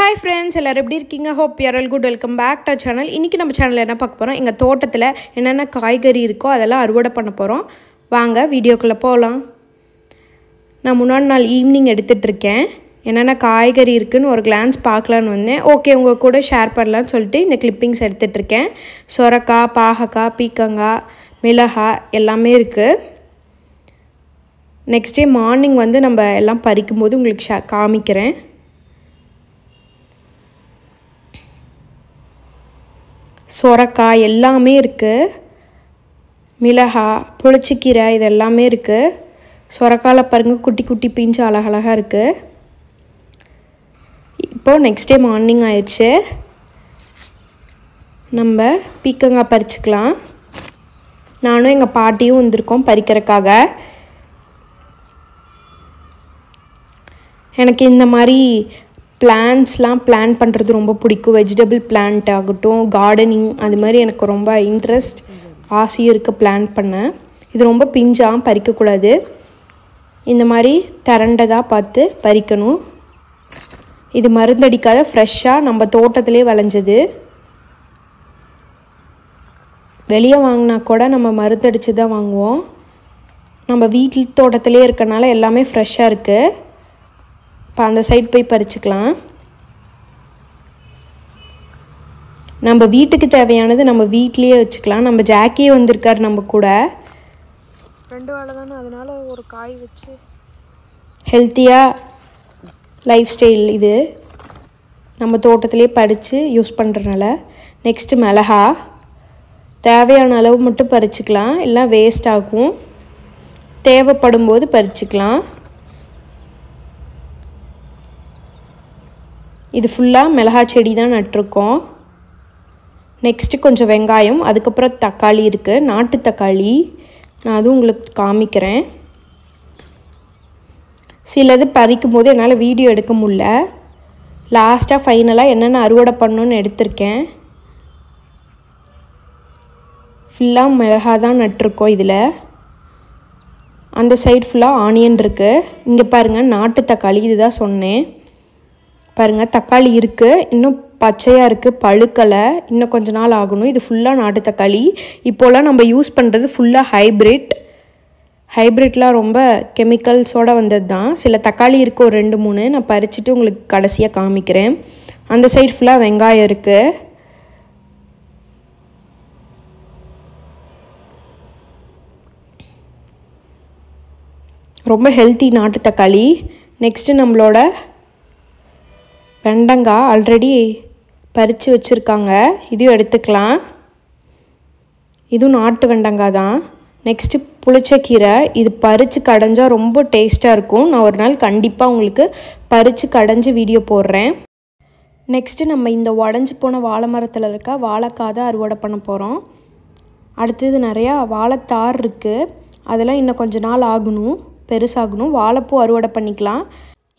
hi friends எல்லோரும் எப்படி இருக்கீங்க hope you're all good welcome back to channel இன்றைக்கி நம்ம சேனலில் என்ன பார்க்க போகிறோம் எங்கள் தோட்டத்தில் என்னென்ன காய்கறி இருக்கோ அதெல்லாம் அறுவடை பண்ண போகிறோம் வாங்க வீடியோக்குள்ளே போகலாம் நான் முன்னாடி நாள் ஈவினிங் எடுத்துகிட்ருக்கேன் என்னென்ன காய்கறி இருக்குதுன்னு ஒரு கிளான்ஸ் பார்க்கலான்னு வந்தேன் ஓகே உங்கள் கூட ஷேர் பண்ணலான்னு சொல்லிட்டு இந்த கிளிப்பிங்ஸ் எடுத்துகிட்ருக்கேன் சொரக்காய் பாகக்காய் பீக்கங்காய் மிளகாய் எல்லாமே இருக்குது நெக்ஸ்ட் டே மார்னிங் வந்து நம்ம எல்லாம் பறிக்கும்போது உங்களுக்கு ஷே காமிக்கிறேன் சொரக்காய் எல்லாமே இருக்குது மிளகாய் புளிச்சிக்கீரை இது எல்லாமே இருக்குது சுரக்காயில் பாருங்கள் குட்டி குட்டி பிஞ்சு அழகழகாக இருக்குது இப்போது நெக்ஸ்ட் டே மார்னிங் ஆயிடுச்சு நம்ம பீக்கங்காய் பறிச்சுக்கலாம் நானும் எங்கள் பாட்டியும் வந்திருக்கோம் பறிக்கிறதுக்காக எனக்கு இந்த மாதிரி பிளான்ஸ்லாம் பிளான் பண்ணுறது ரொம்ப பிடிக்கும் வெஜிடபிள் பிளான்ட் ஆகட்டும் கார்டனிங் அது மாதிரி எனக்கு ரொம்ப இன்ட்ரெஸ்ட் ஆசையும் இருக்க பிளான் பண்ணேன் இது ரொம்ப பிஞ்சாக பறிக்கக்கூடாது இந்த மாதிரி திரண்டதாக பார்த்து பறிக்கணும் இது மருந்தடிக்காத ஃப்ரெஷ்ஷாக நம்ம தோட்டத்திலே விளைஞ்சது வெளியே வாங்கினா கூட நம்ம மருந்தடித்து தான் வாங்குவோம் நம்ம வீட்டு தோட்டத்திலே இருக்கனால எல்லாமே ஃப்ரெஷ்ஷாக இருக்குது இப்போ அந்த சைட் போய் பறிச்சுக்கலாம் நம்ம வீட்டுக்கு தேவையானது நம்ம வீட்லேயே வச்சுக்கலாம் நம்ம ஜாக்கியே வந்திருக்கார் நம்ம கூட ரெண்டு வேலை தானே அதனால ஒரு காய் வச்சு ஹெல்த்தியாக லைஃப் ஸ்டைல் இது நம்ம தோட்டத்திலே பறித்து யூஸ் பண்ணுறதுனால நெக்ஸ்ட்டு மிளகா தேவையான அளவு மட்டும் பறிச்சுக்கலாம் இல்லை வேஸ்ட் ஆகும் தேவைப்படும் போது பறிச்சுக்கலாம் இது ஃபுல்லாக மிளகா செடி தான் நட்டிருக்கோம் நெக்ஸ்ட்டு கொஞ்சம் வெங்காயம் அதுக்கப்புறம் தக்காளி இருக்குது நாட்டு தக்காளி நான் அதுவும் உங்களுக்கு காமிக்கிறேன் சிலது பறிக்கும் போது என்னால் வீடியோ எடுக்க முடில லாஸ்ட்டாக ஃபைனலாக என்னென்ன அறுவடை பண்ணணுன்னு எடுத்திருக்கேன் ஃபுல்லாக மிளகா தான் நட்டிருக்கோம் இதில் அந்த சைடு ஃபுல்லாக ஆனியன் இருக்குது இங்கே பாருங்கள் நாட்டு தக்காளி இதுதான் சொன்னேன் பாருங்கள் தக்காளி இருக்குது இன்னும் பச்சையாக இருக்குது பழுக்கலை இன்னும் கொஞ்ச நாள் ஆகணும் இது ஃபுல்லாக நாட்டு தக்காளி இப்போலாம் நம்ம யூஸ் பண்ணுறது ஃபுல்லாக ஹைப்ரிட் ஹைப்ரிட்லாம் ரொம்ப கெமிக்கல்ஸோடு வந்தது தான் சில தக்காளி இருக்குது ஒரு ரெண்டு மூணு நான் பறிச்சுட்டு உங்களுக்கு கடைசியாக காமிக்கிறேன் அந்த சைடு ஃபுல்லாக வெங்காயம் இருக்குது ரொம்ப ஹெல்த்தி நாட்டு தக்காளி நெக்ஸ்ட்டு நம்மளோட வெண்டங்காய் ஆல்ரெடி பறித்து வச்சுருக்காங்க இதையும் எடுத்துக்கலாம் இதுவும் நாட்டு வெண்டங்காய் தான் நெக்ஸ்ட்டு புளிச்சக்கீரை இது பறித்து கடைஞ்சால் ரொம்ப டேஸ்ட்டாக இருக்கும் நான் ஒரு நாள் கண்டிப்பாக உங்களுக்கு பறித்து கடைஞ்சி வீடியோ போடுறேன் நெக்ஸ்ட்டு நம்ம இந்த உடஞ்சி போன வாழை மரத்தில் இருக்க வாழைக்காய் தான் அறுவடை பண்ண போகிறோம் அடுத்தது நிறையா வாழைத்தார் இருக்குது அதெல்லாம் இன்னும் கொஞ்ச நாள் ஆகணும் பெருசாகணும் வாழைப்பூ அறுவடை பண்ணிக்கலாம்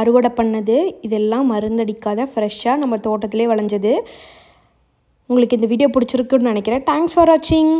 அறுவடை பண்ணது இதெல்லாம் மருந்தடிக்காத ஃப்ரெஷ்ஷாக நம்ம தோட்டத்திலே விளைஞ்சது உங்களுக்கு இந்த வீடியோ பிடிச்சிருக்குன்னு நினைக்கிறேன் தேங்க்ஸ் ஃபார் வாட்சிங்